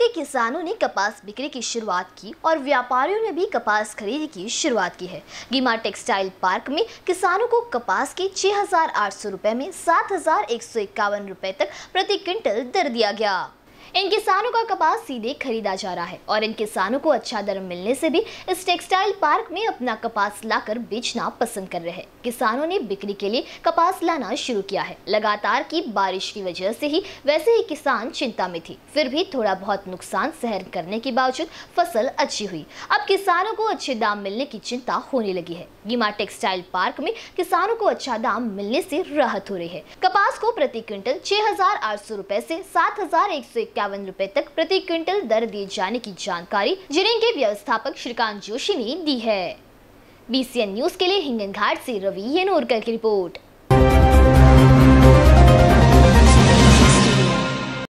के किसानों ने कपास बिक्री की शुरुआत की और व्यापारियों ने भी कपास खरीद की शुरुआत की है गीमा टेक्सटाइल पार्क में किसानों को कपास के छह हजार आठ सौ रुपए में सात हजार एक सौ इक्यावन रुपए तक प्रति क्विंटल दर दिया गया इन किसानों का कपास सीधे खरीदा जा रहा है और इन किसानों को अच्छा दर मिलने से भी इस टेक्सटाइल पार्क में अपना कपास लाकर बेचना पसंद कर रहे हैं किसानों ने बिक्री के लिए कपास लाना शुरू किया है लगातार की बारिश की वजह से ही वैसे ही किसान चिंता में थी फिर भी थोड़ा बहुत नुकसान सहन करने के बावजूद फसल अच्छी हुई अब किसानों को अच्छे दाम मिलने की चिंता होने लगी है गीमा टेक्सटाइल पार्क में किसानों को अच्छा दाम मिलने से राहत हो रही है कपास को प्रति क्विंटल छह हजार आठ सौ रूपए ऐसी सात हजार एक सौ इक्यावन रूपए तक प्रति क्विंटल दर दिए जाने की जानकारी जिले के व्यवस्थापक श्रीकांत जोशी ने दी है बीसीएन न्यूज के लिए हिंगन घाट ऐसी रवि येनोरकर की रिपोर्ट